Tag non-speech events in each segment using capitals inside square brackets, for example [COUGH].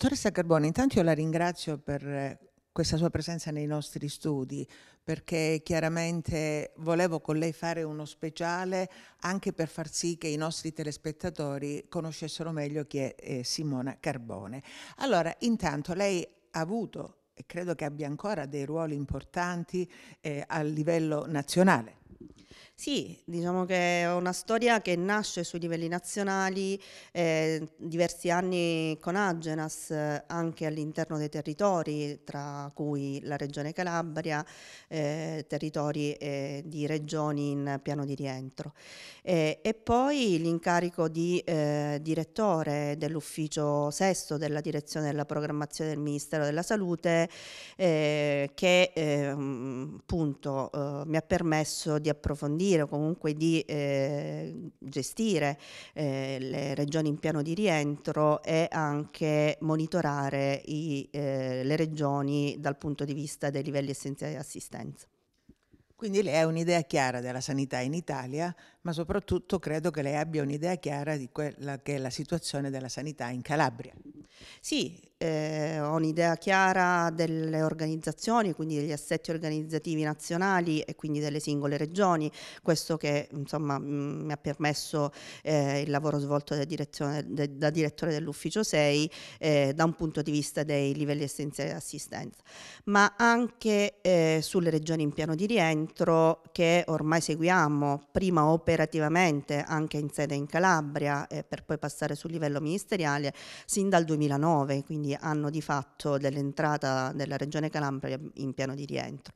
Dottoressa Carboni, intanto io la ringrazio per eh, questa sua presenza nei nostri studi, perché chiaramente volevo con lei fare uno speciale anche per far sì che i nostri telespettatori conoscessero meglio chi è eh, Simona Carbone. Allora, intanto lei ha avuto e credo che abbia ancora dei ruoli importanti eh, a livello nazionale. Sì, diciamo che è una storia che nasce sui livelli nazionali, eh, diversi anni con Agenas eh, anche all'interno dei territori, tra cui la regione Calabria, eh, territori eh, di regioni in piano di rientro. Eh, e poi l'incarico di direttore dell'ufficio sesto della direzione della programmazione del Ministero della Salute, che ehm, appunto mi ha permesso di approfondire gestire o comunque di eh, gestire eh, le regioni in piano di rientro e anche monitorare i, eh, le regioni dal punto di vista dei livelli essenziali di assistenza. Quindi lei ha un'idea chiara della sanità in Italia, ma soprattutto credo che lei abbia un'idea chiara di quella che è la situazione della sanità in Calabria. Sì, eh, ho un'idea chiara delle organizzazioni, quindi degli assetti organizzativi nazionali e quindi delle singole regioni, questo che insomma, mi ha permesso eh, il lavoro svolto da, de, da direttore dell'ufficio 6 eh, da un punto di vista dei livelli essenziali di assistenza, ma anche eh, sulle regioni in piano di rientro che ormai seguiamo prima o poi operativamente anche in sede in Calabria eh, per poi passare sul livello ministeriale sin dal 2009, quindi anno di fatto dell'entrata della Regione Calabria in piano di rientro.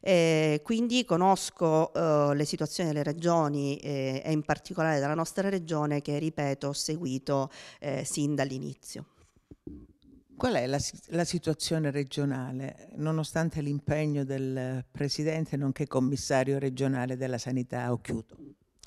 Eh, quindi conosco eh, le situazioni delle regioni eh, e in particolare della nostra regione che, ripeto, ho seguito eh, sin dall'inizio. Qual è la, la, situazione regionale, nonostante l'impegno del Presidente nonché commissario regionale della sanità Occhiuto?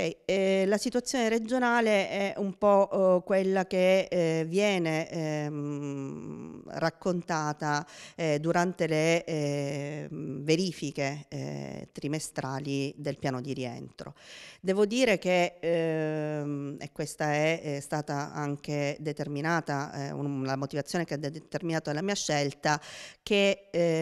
Ok, eh, la situazione regionale è un po' eh, quella che eh, viene ehm, raccontata eh, durante le ehm, verifiche eh, trimestrali del piano di rientro. Devo dire che, ehm, e questa è, è, stata anche determinata, eh, un, la motivazione che ha determinato la mia scelta, che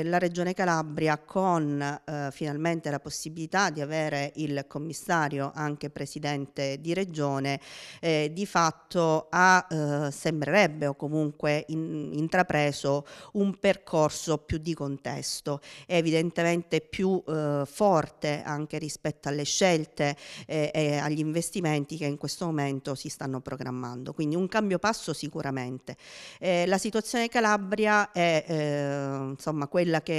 la Regione Calabria con finalmente la possibilità di avere il commissario anche anche presidente di regione, eh, di fatto ha, eh, sembrerebbe o comunque in, intrapreso un percorso più di contesto, evidentemente più eh, forte anche rispetto alle scelte eh, e agli investimenti che in questo momento si stanno programmando. Quindi un cambio passo sicuramente. Eh, la situazione Calabria è eh, insomma quella che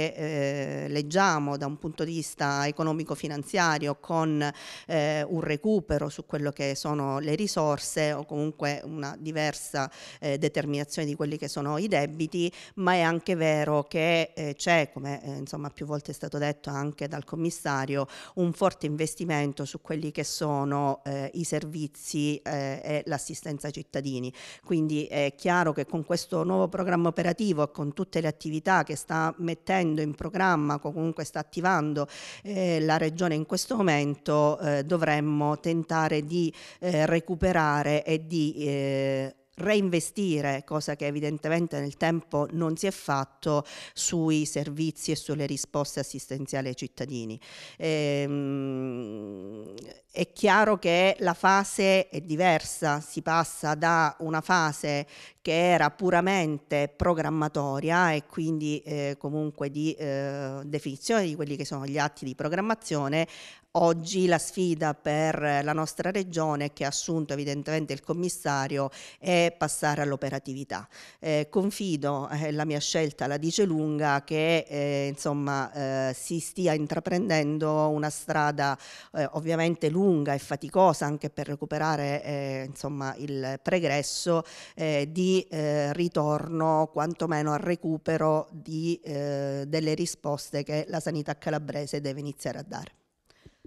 leggiamo da un punto di vista economico-finanziario con un recupero su quello che sono le risorse o comunque una diversa eh, determinazione di quelli che sono i debiti, ma è anche vero che eh, c'è, come eh, insomma più volte è stato detto anche dal commissario, un forte investimento su quelli che sono eh, i servizi eh, e l'assistenza ai cittadini. Quindi è chiaro che con questo nuovo programma operativo e con tutte le attività che sta mettendo in programma, comunque sta attivando eh, la Regione in questo momento, dovremmo dobbiamo tentare di eh, recuperare e di eh, reinvestire, cosa che evidentemente nel tempo non si è fatto, sui servizi e sulle risposte assistenziali ai cittadini. Ehm, è chiaro che la fase è diversa, si passa da una fase che era puramente programmatoria e quindi eh, comunque di eh, definizione di quelli che sono gli atti di programmazione Oggi la sfida per la nostra regione, che ha assunto evidentemente il commissario, è passare all'operatività. Eh, confido, eh, la mia scelta la dice lunga, che eh, insomma, eh, si stia intraprendendo una strada eh, ovviamente lunga e faticosa anche per recuperare eh, insomma, il pregresso di ritorno quantomeno al recupero di, delle risposte che la sanità calabrese deve iniziare a dare.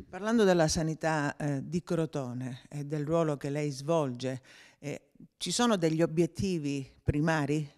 Parlando della sanità eh, di Crotone e del ruolo che lei svolge, eh, ci sono degli obiettivi primari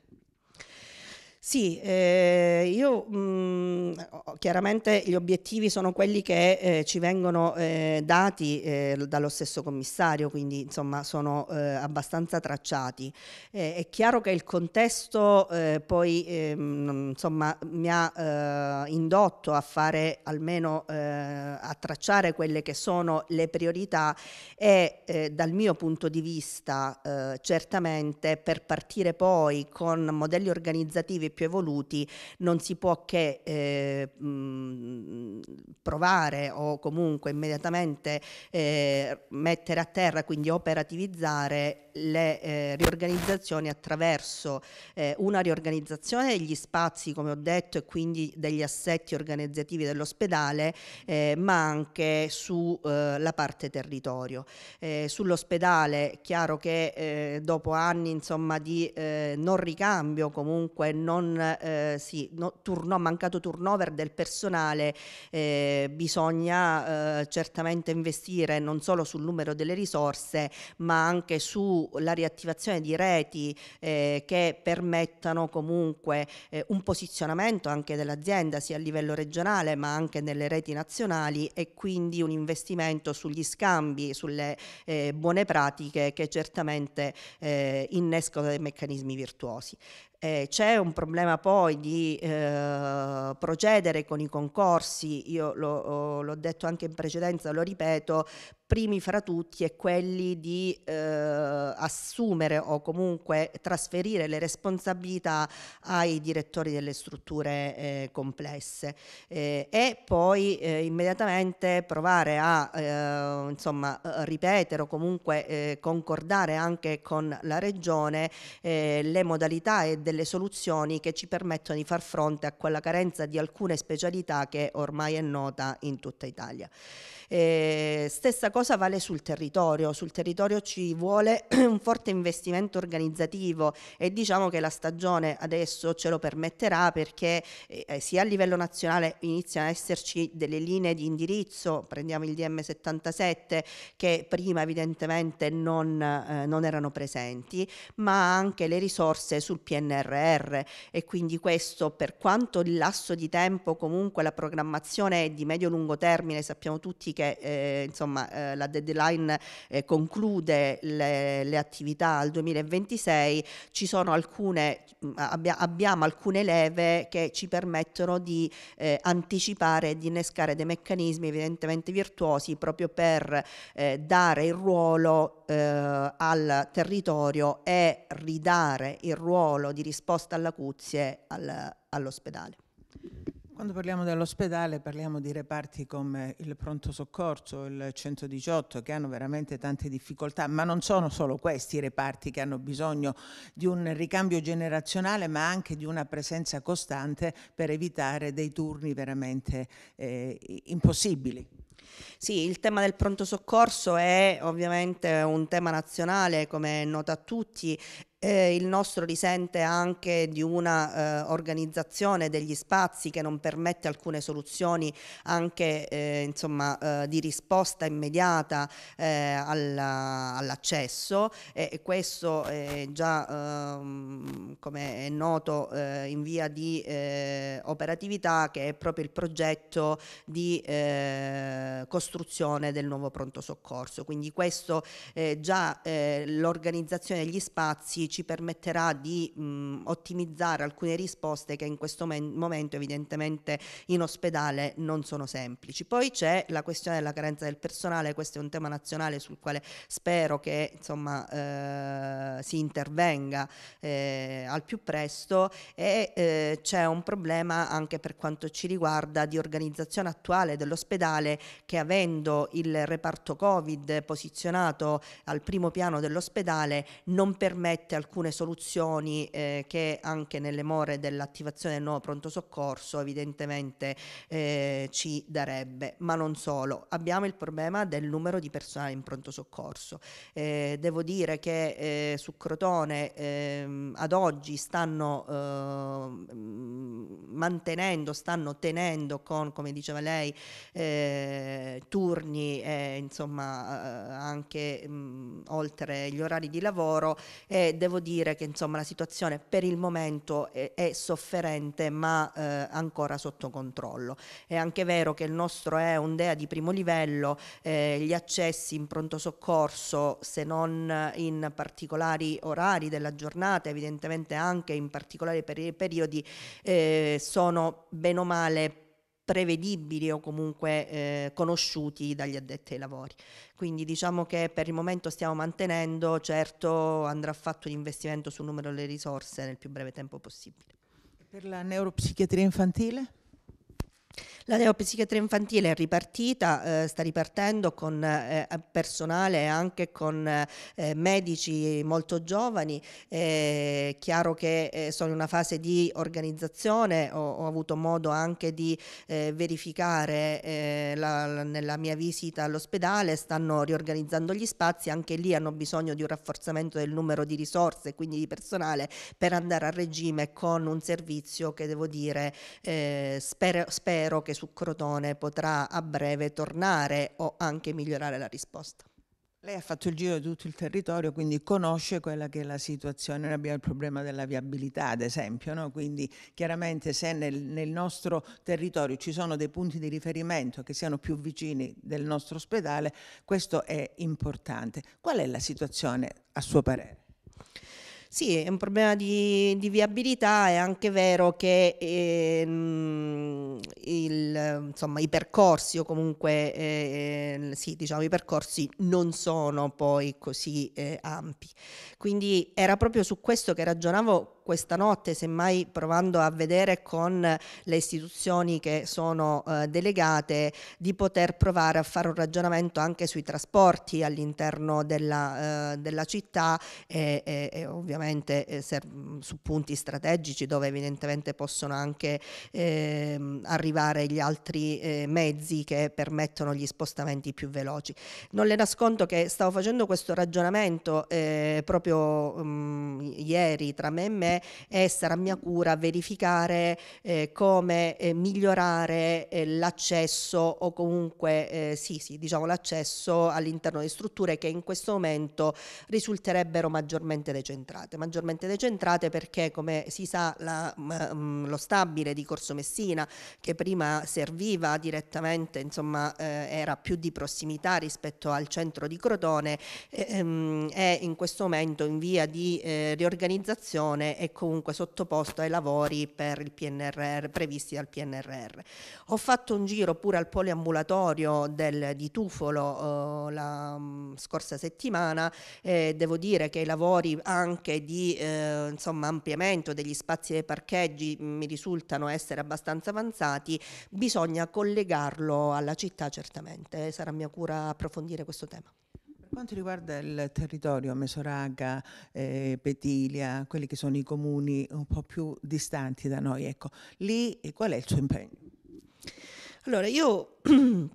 sì, eh, io mh, mm, chiaramente gli obiettivi sono quelli che eh, ci vengono eh, dati eh, dallo stesso commissario, quindi insomma sono eh, abbastanza tracciati. Eh, è chiaro che il contesto poi mh, ehm, insomma, mi ha indotto a fare almeno a tracciare quelle che sono le priorità e dal mio punto di vista certamente per partire poi con modelli organizzativi più evoluti non si può che eh, mm, provare o comunque immediatamente eh, mettere a terra, quindi operativizzare le eh, riorganizzazioni attraverso eh, una riorganizzazione degli spazi, come ho detto, e quindi degli assetti organizzativi dell'ospedale, eh, ma anche sulla eh, parte territorio. Eh, sull'ospedale, chiaro che eh, dopo anni insomma, di non ricambio, comunque non, sì, no, turno, mancato turnover del personale, bisogna certamente investire non solo sul numero delle risorse, ma anche su sulla riattivazione di reti eh, che permettano comunque eh, un posizionamento anche dell'azienda sia a livello regionale ma anche nelle reti nazionali e quindi un investimento sugli scambi, sulle eh, buone pratiche che certamente eh, innescono dei meccanismi virtuosi. Eh, c'è un problema poi di eh, procedere con i concorsi, io l'ho detto anche in precedenza, lo ripeto, primi fra tutti è quelli di eh, assumere o comunque trasferire le responsabilità ai direttori delle strutture eh, complesse eh, e poi eh, immediatamente provare a eh, insomma, ripetere o comunque eh, concordare anche con la regione le modalità e delle soluzioni che ci permettono di far fronte a quella carenza di alcune specialità che ormai è nota in tutta Italia. stessa cosa cosa vale sul territorio. Sul territorio ci vuole [CLEARS THROAT] un forte investimento organizzativo e diciamo che la stagione adesso ce lo permetterà perché eh, sia a livello nazionale iniziano a esserci delle linee di indirizzo, prendiamo il DM77 che prima evidentemente non, eh, non erano presenti, ma anche le risorse sul PNRR e quindi questo per quanto il lasso di tempo comunque la programmazione è di medio-lungo termine, sappiamo tutti che eh, insomma eh, eh, la deadline eh, conclude le, le, attività al 2026, ci sono alcune, mm, abbia, abbiamo alcune leve che ci permettono di eh, anticipare e di innescare dei meccanismi evidentemente virtuosi proprio per eh, dare il ruolo eh, al territorio e ridare il ruolo di risposta all'acuzie al, all'ospedale. Quando parliamo dell'ospedale parliamo di reparti come il pronto soccorso, il 118 che hanno veramente tante difficoltà, ma non sono solo questi i reparti che hanno bisogno di un ricambio generazionale ma anche di una presenza costante per evitare dei turni veramente eh, impossibili. Sì, il tema del pronto soccorso è ovviamente un tema nazionale, come è noto a tutti, eh, il nostro risente anche di una eh, organizzazione degli spazi che non permette alcune soluzioni anche eh, insomma, eh, di risposta immediata eh, alla, all'accesso e questo è già ehm, come è noto eh, in via di operatività che è proprio il progetto di costruzione del nuovo pronto soccorso quindi questo già l'organizzazione degli spazi ci permetterà di mh, ottimizzare alcune risposte che in questo men- momento evidentemente in ospedale non sono semplici. Poi c'è la questione della carenza del personale, questo è un tema nazionale sul quale spero che insomma, eh, si intervenga eh, al più presto e eh, c'è un problema anche per quanto ci riguarda di organizzazione attuale dell'ospedale che avendo il reparto Covid posizionato al primo piano dell'ospedale non permette al alcune soluzioni eh, che anche nelle more dell'attivazione del nuovo pronto soccorso evidentemente eh, ci darebbe, ma non solo. Abbiamo il problema del numero di personale in pronto soccorso. Eh, devo dire che eh, su Crotone ehm, ad oggi stanno eh, mantenendo, stanno tenendo con, come diceva lei, eh, turni e insomma anche mh, mm, oltre gli orari di lavoro e devo devo dire che insomma la situazione per il momento è, è sofferente ma eh, ancora sotto controllo. È anche vero che il nostro è un DEA di primo livello, eh, gli accessi in pronto soccorso se non in particolari orari della giornata, evidentemente anche in particolari peri periodi, eh, sono bene o male prevedibili o comunque eh, conosciuti dagli addetti ai lavori. Quindi diciamo che per il momento stiamo mantenendo, certo andrà fatto l'investimento sul numero delle risorse nel più breve tempo possibile. Per la neuropsichiatria infantile? La neuropsichiatria infantile è ripartita, eh, sta ripartendo con eh, personale e anche con eh, medici molto giovani. Eh, è chiaro che eh, sono in una fase di organizzazione, ho, ho avuto modo anche di eh, verificare la, la, nella mia visita all'ospedale, stanno riorganizzando gli spazi, anche lì hanno bisogno di un rafforzamento del numero di risorse, quindi di personale, per andare a regime con un servizio che devo dire spero, spero che che su Crotone potrà a breve tornare o anche migliorare la risposta. Lei ha fatto il giro di tutto il territorio, quindi conosce quella che è la situazione. Noi abbiamo il problema della viabilità, ad esempio, no? quindi chiaramente se nel, nel, nostro territorio ci sono dei punti di riferimento che siano più vicini del nostro ospedale, questo è importante. Qual è la situazione a suo parere? Sì, è un problema di, di viabilità, è anche vero che eh, il, insomma, i percorsi o comunque eh, sì, diciamo, i percorsi non sono poi così eh, ampi. Quindi era proprio su questo che ragionavo questa notte, semmai provando a vedere con le istituzioni che sono eh, delegate, di poter provare a fare un ragionamento anche sui trasporti all'interno della, eh, della città e, e, e ovviamente eh, se, mm, su punti strategici dove evidentemente possono anche ehm, arrivare gli altri eh, mezzi che permettono gli spostamenti più veloci. Non le nascondo che stavo facendo questo ragionamento eh, proprio mh, mm, ieri tra me e me deve essere a mia cura verificare eh, come eh, migliorare eh, l'accesso o comunque eh, sì, sì, diciamo l'accesso all'interno di strutture che in questo momento risulterebbero maggiormente decentrate, maggiormente decentrate perché come si sa la, mh, mm, mm, lo stabile di Corso Messina che prima serviva direttamente, insomma, eh, era più di prossimità rispetto al centro di Crotone, eh, ehm, è in questo momento in via di riorganizzazione è comunque sottoposto ai lavori per il PNRR, previsti dal PNRR. Ho fatto un giro pure al poliambulatorio del, di Tufolo eh, la mh, mm, scorsa settimana e devo dire che i lavori anche di eh, insomma, ampliamento degli spazi dei parcheggi mm, mi risultano essere abbastanza avanzati, bisogna collegarlo alla città certamente, sarà mia cura approfondire questo tema quanto riguarda il territorio Mesoraga, eh, Petilia, quelli che sono i comuni un po' più distanti da noi, ecco, lì eh, qual è il suo impegno? Allora, io [CLEARS THROAT]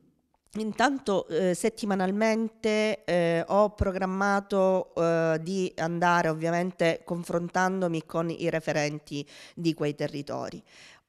Intanto eh, settimanalmente eh, ho programmato eh, di andare ovviamente confrontandomi con i referenti di quei territori.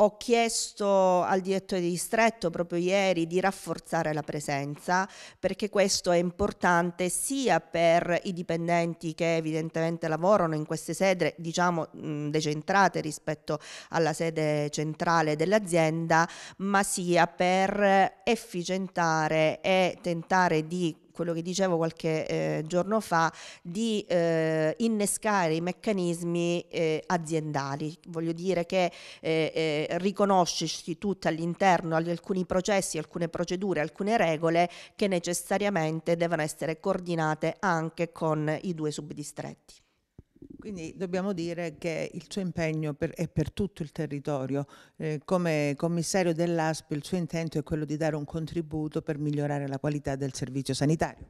Ho chiesto al direttore di distretto proprio ieri di rafforzare la presenza perché questo è importante sia per i dipendenti che evidentemente lavorano in queste sede, diciamo decentrate rispetto alla sede centrale dell'azienda, ma sia per efficientare e tentare di quello che dicevo qualche eh, giorno fa, di eh, innescare i meccanismi eh, aziendali. Voglio dire che eh, eh, riconoscersi tutti all'interno di alcuni processi, alcune procedure, alcune regole che necessariamente devono essere coordinate anche con i due subdistretti. Quindi dobbiamo dire che il suo impegno per, è per tutto il territorio. Eh, come commissario dell'ASP il suo intento è quello di dare un contributo per migliorare la qualità del servizio sanitario.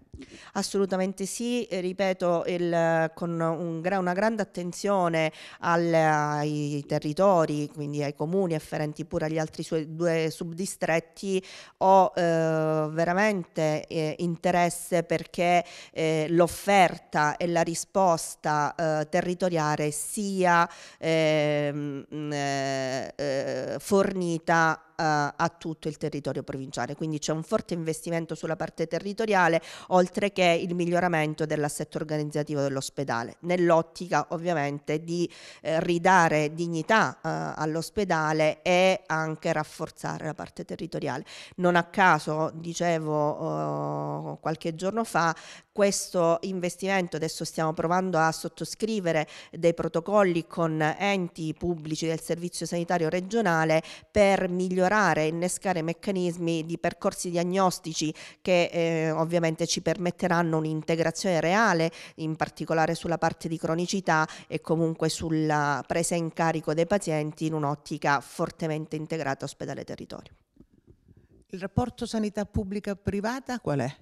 Assolutamente sì, eh, ripeto, il, con un, una grande attenzione al, ai territori, quindi ai comuni afferenti pure agli altri suoi due subdistretti, ho eh, veramente eh, interesse perché eh, l'offerta e la risposta territoriale eh, territoriale sia eh, mh, eh, eh fornita eh, a tutto il territorio provinciale. Quindi c'è un forte investimento sulla parte territoriale, oltre che il miglioramento dell'assetto organizzativo dell'ospedale, nell'ottica ovviamente di eh, ridare dignità eh, all'ospedale e anche rafforzare la parte territoriale. Non a caso, dicevo eh, qualche giorno fa, questo investimento, adesso stiamo provando a sottoscrivere dei protocolli con enti pubblici del Servizio Sanitario Regionale per migliorare migliorare, innescare meccanismi di percorsi diagnostici che eh, ovviamente ci permetteranno un'integrazione reale, in particolare sulla parte di cronicità e comunque sulla presa in carico dei pazienti in un'ottica fortemente integrata ospedale-territorio. Il rapporto sanità pubblica-privata qual è?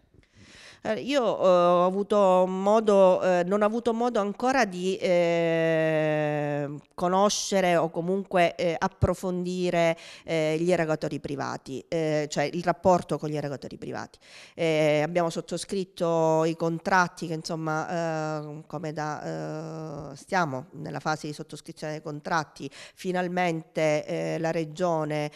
Eh, io eh, ho avuto modo, eh, non ho avuto modo ancora di eh, conoscere o comunque eh, approfondire gli erogatori privati, cioè il rapporto con gli erogatori privati. abbiamo sottoscritto i contratti che insomma come da stiamo nella fase di sottoscrizione dei contratti, finalmente la regione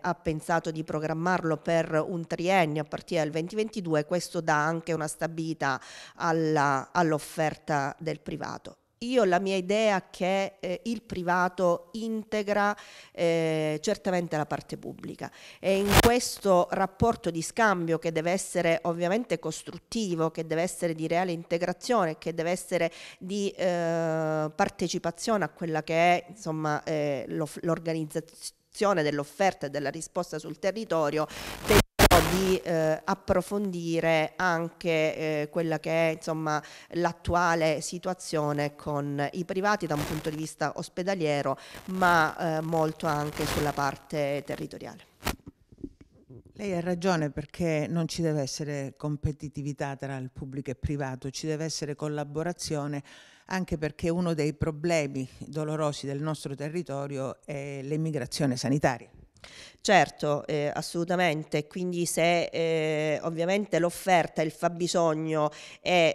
ha pensato di programmarlo per un triennio a partire dal 2022, questo dà anche una stabilità all'offerta all del privato. Io la mia idea che eh, il privato integra eh, certamente la parte pubblica e in questo rapporto di scambio che deve essere ovviamente costruttivo, che deve essere di reale integrazione, che deve essere di eh, partecipazione a quella che è eh, l'organizzazione dell'offerta e della risposta sul territorio, di eh, approfondire anche eh, quella che è insomma, l'attuale situazione con i privati da un punto di vista ospedaliero, ma eh, molto anche sulla parte territoriale. Lei ha ragione perché non ci deve essere competitività tra il pubblico e il privato, ci deve essere collaborazione anche perché uno dei problemi dolorosi del nostro territorio è l'emigrazione sanitaria. Certo, eh, assolutamente, quindi se eh, ovviamente l'offerta, il fabbisogno è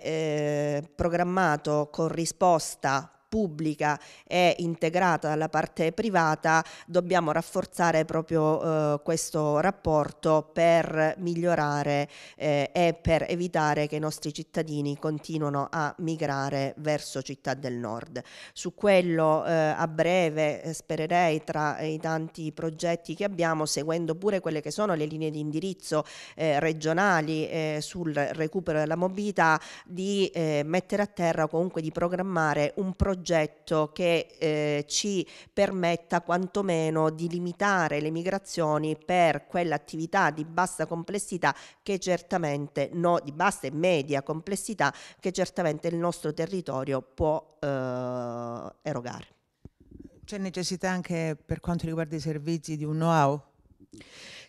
eh, programmato con risposta pubblica e integrata dalla parte privata, dobbiamo rafforzare proprio eh, questo rapporto per migliorare eh, e per evitare che i nostri cittadini continuino a migrare verso città del nord. Su quello eh, a breve eh, spererei tra i tanti progetti che abbiamo, seguendo pure quelle che sono le linee di indirizzo eh, regionali eh, sul recupero della mobilità, di mettere a terra o comunque di programmare un progetto progetto che eh, ci permetta quantomeno di limitare le migrazioni per quell'attività di bassa complessità che certamente no, di bassa e media complessità che certamente il nostro territorio può eh, erogare. C'è necessità anche per quanto riguarda i servizi di un know-how?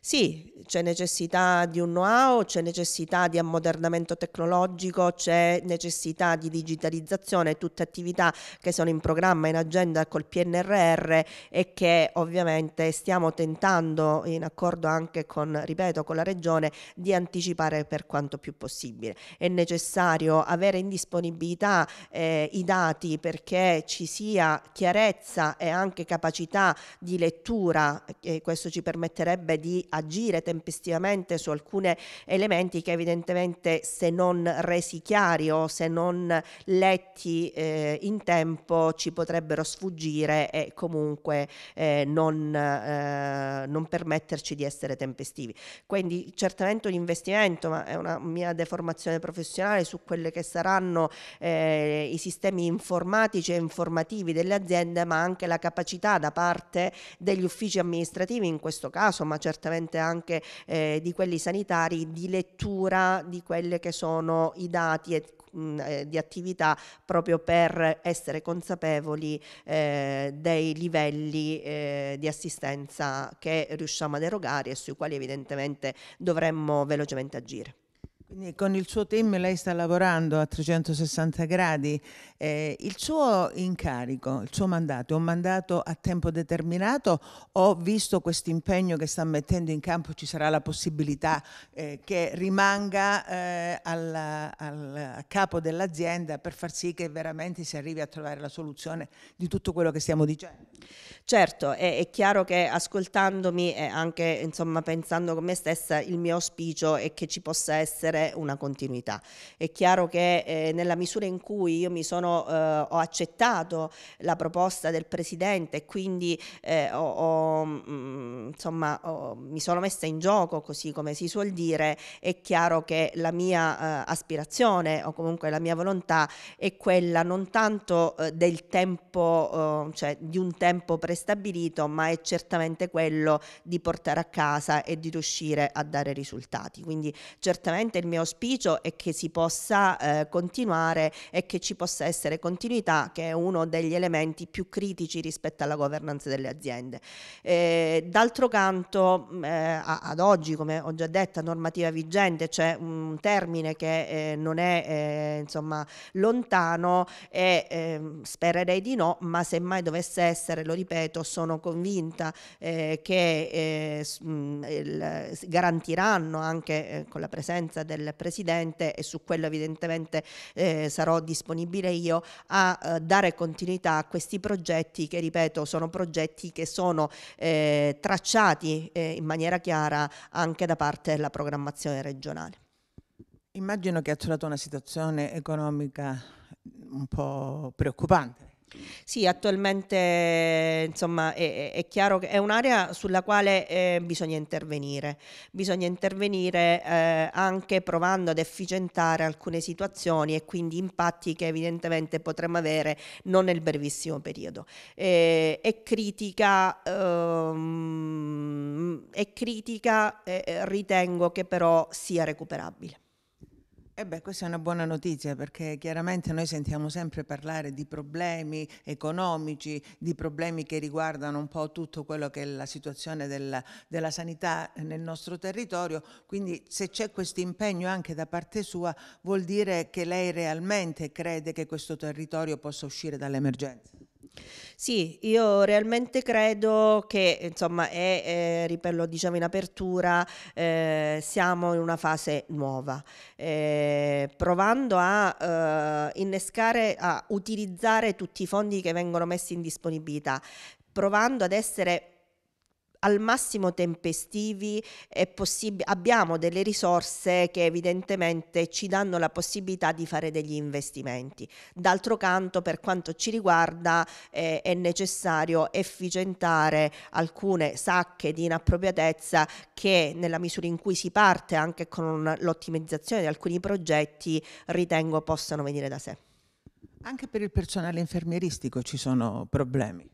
Sì, c'è necessità di un know-how, c'è necessità di ammodernamento tecnologico, c'è necessità di digitalizzazione, tutte attività che sono in programma, in agenda col PNRR e che ovviamente stiamo tentando in accordo anche con, ripeto, con la Regione di anticipare per quanto più possibile. È necessario avere in disponibilità eh, i dati perché ci sia chiarezza e anche capacità di lettura, e questo ci permetterebbe di agire tempestivamente su alcuni elementi che evidentemente se non resi chiari o se non letti eh, in tempo ci potrebbero sfuggire e comunque eh, non, eh, non, permetterci di essere tempestivi. Quindi certamente un investimento, ma è una mia deformazione professionale su quelli che saranno eh, i sistemi informatici e informativi delle aziende, ma anche la capacità da parte degli uffici amministrativi in questo caso, ma certamente sicuramente anche eh, di quelli sanitari, di lettura di quelli che sono i dati e mm, eh, di attività proprio per essere consapevoli eh, dei livelli eh, di assistenza che riusciamo ad erogare e sui quali evidentemente dovremmo velocemente agire. Quindi con il suo team lei sta lavorando a 360 gradi. Eh, il suo incarico, il suo mandato, è un mandato a tempo determinato o visto questo impegno che sta mettendo in campo ci sarà la possibilità eh, che rimanga eh, alla, al capo dell'azienda per far sì che veramente si arrivi a trovare la soluzione di tutto quello che stiamo dicendo? Certo, è, è chiaro che ascoltandomi e anche insomma, pensando con me stessa il mio auspicio è che ci possa essere dare una continuità. È chiaro che eh, nella misura in cui io mi sono, eh, ho accettato la proposta del Presidente e quindi eh, ho, ho, mh, mm, insomma, ho, mi sono messa in gioco, così come si suol dire, è chiaro che la mia eh, aspirazione o comunque la mia volontà è quella non tanto eh, del tempo, eh, cioè di un tempo prestabilito, ma è certamente quello di portare a casa e di riuscire a dare risultati. Quindi certamente il mio auspicio è che si possa eh, continuare e che ci possa essere continuità, che è uno degli elementi più critici rispetto alla governance delle aziende. Eh, d'altro canto, mm, eh, ad oggi, come ho già detto, a normativa vigente c'è un termine che eh, non è eh, insomma, lontano e ehm, spererei di no, ma semmai dovesse essere, lo ripeto, sono convinta eh, che s- mm, il, garantiranno anche con la presenza del del Presidente e su quello evidentemente eh, sarò disponibile io a eh, dare continuità a questi progetti che ripeto sono progetti che sono eh, tracciati eh, in maniera chiara anche da parte della programmazione regionale. Immagino che ha trovato una situazione economica un po' preoccupante sì, attualmente insomma è, è chiaro che è un'area sulla quale eh, bisogna intervenire, bisogna intervenire eh, anche provando ad efficientare alcune situazioni e quindi impatti che evidentemente potremmo avere non nel brevissimo periodo. Eh, è critica, ehm, è critica ritengo che però sia recuperabile. Eh beh, questa è una buona notizia perché chiaramente noi sentiamo sempre parlare di problemi economici, di problemi che riguardano un po' tutto quello che è la situazione della, della sanità nel nostro territorio, quindi se c'è questo impegno anche da parte sua vuol dire che lei realmente crede che questo territorio possa uscire dall'emergenza. Sì, io realmente credo che, insomma, è, eh, ripeto, lo diciamo in apertura, eh, siamo in una fase nuova, eh, provando a eh, innescare, a utilizzare tutti i fondi che vengono messi in disponibilità, provando ad essere al massimo tempestivi abbiamo delle risorse che evidentemente ci danno la possibilità di fare degli investimenti. D'altro canto, per quanto ci riguarda, eh, è necessario efficientare alcune sacche di inappropriatezza che nella misura in cui si parte anche con l'ottimizzazione di alcuni progetti ritengo possano venire da sé. Anche per il personale infermieristico ci sono problemi.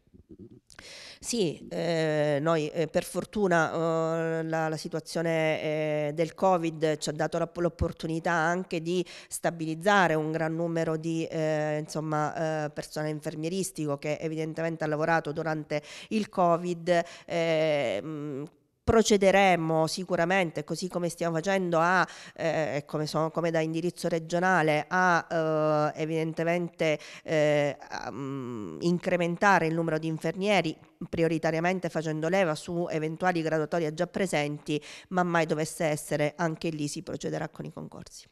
Sì, eh, noi eh, per fortuna eh, la, la, situazione eh, del Covid ci ha dato l'opportunità anche di stabilizzare un gran numero di eh, insomma, eh, personale infermieristico che evidentemente ha lavorato durante il Covid. Mh, procederemo sicuramente, così come stiamo facendo a, eh, come, sono, come, da indirizzo regionale, a eh, evidentemente eh, a, um, incrementare il numero di infermieri, prioritariamente facendo leva su eventuali graduatorie già presenti, ma mai dovesse essere, anche lì si procederà con i concorsi.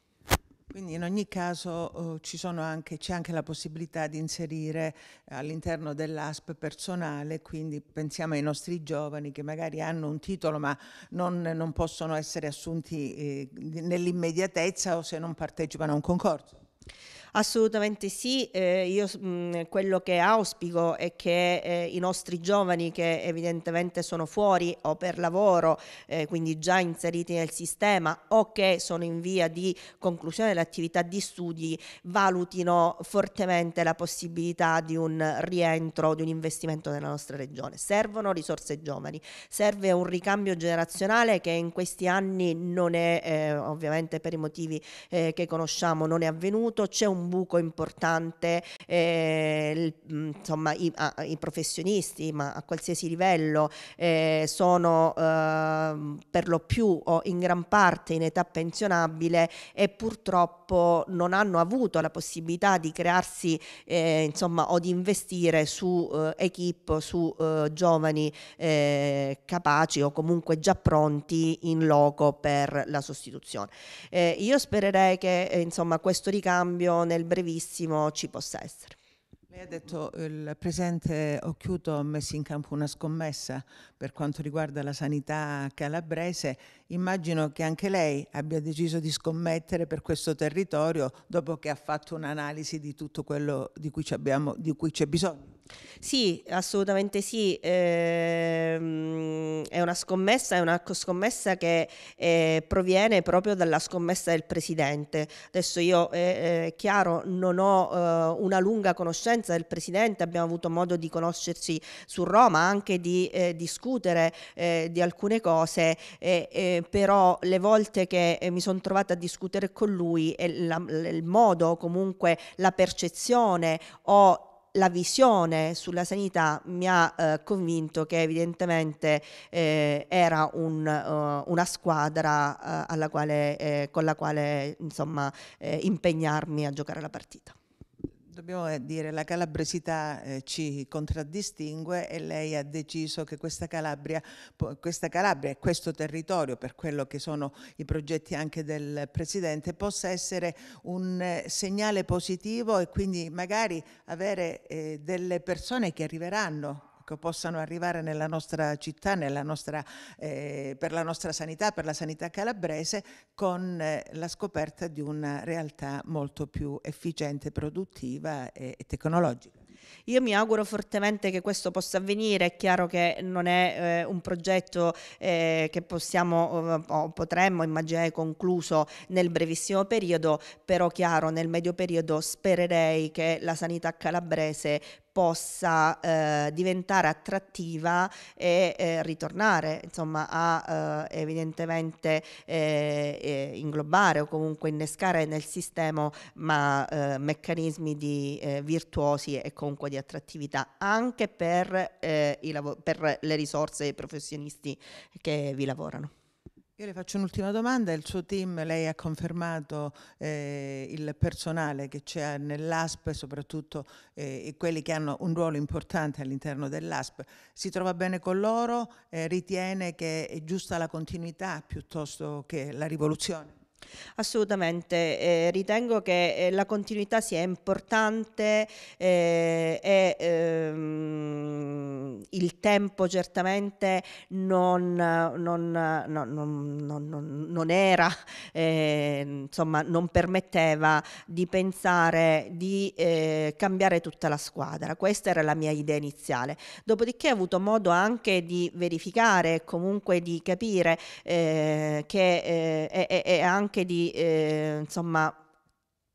Quindi in ogni caso eh, anche, c'è anche la possibilità di inserire all'interno dell'ASP personale, quindi pensiamo ai nostri giovani che magari hanno un titolo ma non, non possono essere assunti eh, nell'immediatezza o se non partecipano a un concorso. Assolutamente sì, eh, io mh, mm, quello che auspico è che eh, i nostri giovani che evidentemente sono fuori o per lavoro, eh, quindi già inseriti nel sistema o che sono in via di conclusione dell'attività di studi, valutino fortemente la possibilità di un rientro, di un investimento nella nostra regione. Servono risorse giovani, serve un ricambio generazionale che in questi anni non è, eh, ovviamente per i motivi eh, che conosciamo, non è avvenuto, c'è un un buco importante, eh, mm, insomma i, a, i, professionisti, ma a qualsiasi livello, eh, sono eh, per lo più o in gran parte in età pensionabile e purtroppo non hanno avuto la possibilità di crearsi eh, insomma, o di investire su eh, equip, su eh, giovani capaci o comunque già pronti in loco per la sostituzione. io spererei che insomma, questo ricambio Nel nel brevissimo ci possa essere. Lei ha detto che il presidente Occhiuto ha messo in campo una scommessa per quanto riguarda la sanità calabrese. Immagino che anche lei abbia deciso di scommettere per questo territorio dopo che ha fatto un'analisi di tutto quello di cui, di cui c'è bisogno. Sì, assolutamente sì. Ehm, è una scommessa, è una scommessa che eh, proviene proprio dalla scommessa del presidente. Adesso io eh, eh, è eh, chiaro, non ho eh, una lunga conoscenza del presidente, abbiamo avuto modo di conoscersi su Roma, anche di eh, discutere di alcune cose, però le volte che mi sono trovata a discutere con lui e la, il modo, comunque la percezione o la visione sulla sanità mi ha eh, convinto che evidentemente eh, era un, uh, una squadra uh, quale, eh, con la quale insomma, eh, impegnarmi a giocare la partita dobbiamo eh, dire, che la calabresità eh, ci contraddistingue e lei ha deciso che questa Calabria, questa Calabria e questo territorio, per quello che sono i progetti anche del Presidente, possa essere un eh, segnale positivo e quindi magari avere eh, delle persone che arriveranno farmaco possano arrivare nella nostra città, nella nostra, eh, per la nostra sanità, per la sanità calabrese, con eh, la scoperta di una realtà molto più efficiente, produttiva e, e tecnologica. Io mi auguro fortemente che questo possa avvenire, è chiaro che non è eh, un progetto eh, che possiamo eh, o potremmo immaginare concluso nel brevissimo periodo, però chiaro nel medio periodo spererei che la sanità calabrese possa eh, diventare attrattiva e eh, ritornare insomma a eh, evidentemente eh, eh, inglobare o comunque innescare nel sistema ma, eh, meccanismi di, virtuosi e comunque di attrattività anche per, per le risorse e i professionisti che vi lavorano. Io le faccio un'ultima domanda, il suo team, lei ha confermato eh, il personale che c'è nell'ASP, soprattutto eh, quelli che hanno un ruolo importante all'interno dell'ASP, si trova bene con loro, eh, ritiene che è giusta la continuità piuttosto che la rivoluzione? Assolutamente, eh, ritengo che eh, la continuità sia importante eh, e ehm, il tempo certamente non, non, non, non era, eh, insomma, non permetteva di pensare di eh, cambiare tutta la squadra. Questa era la mia idea iniziale. Dopodiché ho avuto modo anche di verificare e comunque di capire eh, che è, è, è anche di eh, insomma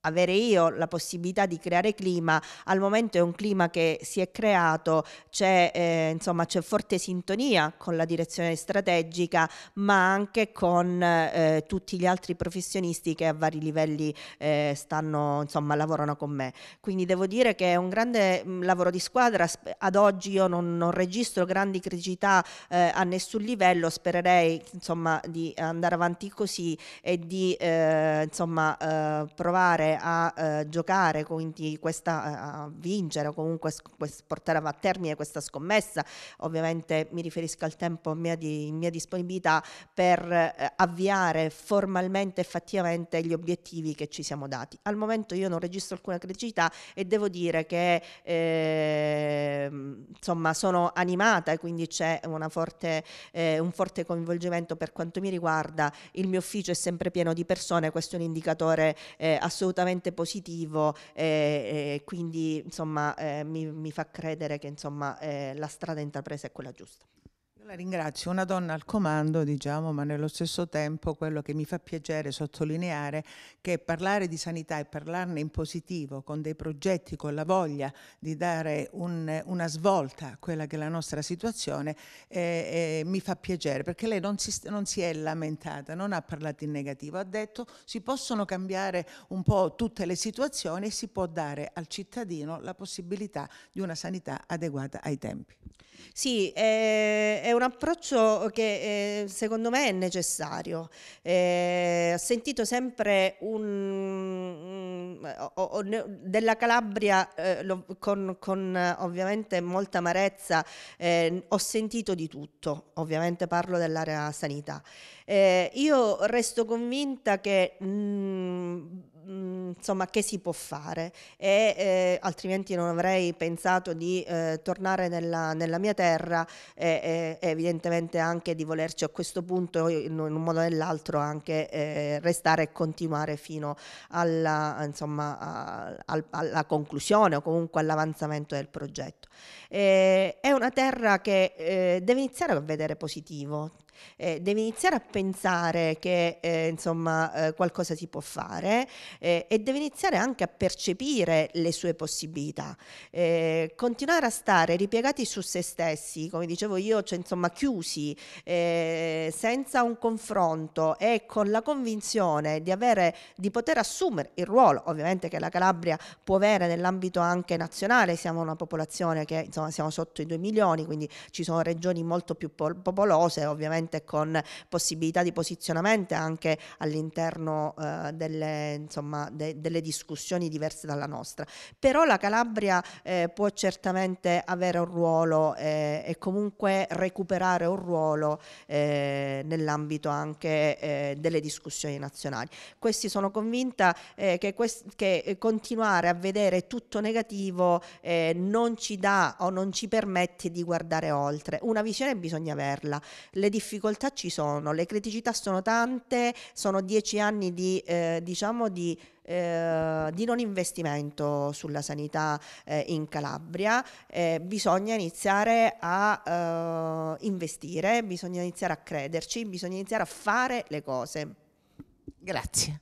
avere io la possibilità di creare clima, al momento è un clima che si è creato, c'è, eh, insomma, c'è forte sintonia con la direzione strategica, ma anche con eh, tutti gli altri professionisti che a vari livelli eh, stanno, insomma, lavorano con me. Quindi devo dire che è un grande mm, lavoro di squadra, ad oggi io non, non registro grandi criticità eh, a nessun livello, spererei insomma, di andare avanti così e di eh, insomma, eh, provare a eh, giocare, quindi questa, eh, a vincere o comunque portare a termine questa scommessa, ovviamente mi riferisco al tempo mia di, mia disponibilità per eh, avviare formalmente, effettivamente gli obiettivi che ci siamo dati. Al momento io non registro alcuna criticità e devo dire che eh, insomma sono animata e quindi c'è forte, eh, un forte coinvolgimento per quanto mi riguarda. Il mio ufficio è sempre pieno di persone, questo è un indicatore eh, assolutamente assolutamente positivo e, eh, eh, e quindi insomma eh, mi, mi, fa credere che insomma la strada intrapresa è quella giusta. La ringrazio, una donna al comando, diciamo, ma nello stesso tempo quello che mi fa piacere sottolineare che parlare di sanità e parlarne in positivo, con dei progetti, con la voglia di dare un, una svolta a quella che è la nostra situazione, eh, eh, mi fa piacere perché lei non si, non si, è lamentata, non ha parlato in negativo, ha detto si possono cambiare un po' tutte le situazioni e si può dare al cittadino la possibilità di una sanità adeguata ai tempi. Sì, eh, è un approccio che eh, secondo me è necessario. Eh, ho sentito sempre un, um, o, o, della Calabria eh, lo, con, con, ovviamente molta amarezza, eh, ho sentito di tutto, ovviamente parlo dell'area sanità. Eh, io resto convinta che mh, mm, insomma che si può fare e eh, altrimenti non avrei pensato di eh, tornare nella, nella, mia terra e, e, evidentemente anche di volerci a questo punto in, un modo o nell'altro anche eh, restare e continuare fino alla, insomma, a, a, alla conclusione o comunque all'avanzamento del progetto. è una terra che eh, deve iniziare a vedere positivo, eh, deve iniziare a pensare che eh, insomma eh, qualcosa si può fare eh, e deve iniziare anche a percepire le sue possibilità. Eh, continuare a stare ripiegati su se stessi, come dicevo io, cioè, insomma chiusi, eh, senza un confronto e con la convinzione di, avere, di poter assumere il ruolo ovviamente che la Calabria può avere nell'ambito anche nazionale, siamo una popolazione che insomma siamo sotto i 2 milioni, quindi ci sono regioni molto più popolose, ovviamente sicuramente con possibilità di posizionamento anche all'interno eh, delle, insomma, de, delle, discussioni diverse dalla nostra. Però la Calabria eh, può certamente avere un ruolo eh, e comunque recuperare un ruolo eh, nell'ambito anche eh, delle discussioni nazionali. Questi sono convinta eh, che, quest- che, continuare a vedere tutto negativo non ci dà o non ci permette di guardare oltre. Una visione bisogna averla. Le difficoltà difficoltà ci sono, le criticità sono tante, sono dieci anni di, eh, diciamo di, eh, di, non investimento sulla sanità eh, in Calabria, eh, bisogna iniziare a eh, investire, bisogna iniziare a crederci, bisogna iniziare a fare le cose. Grazie.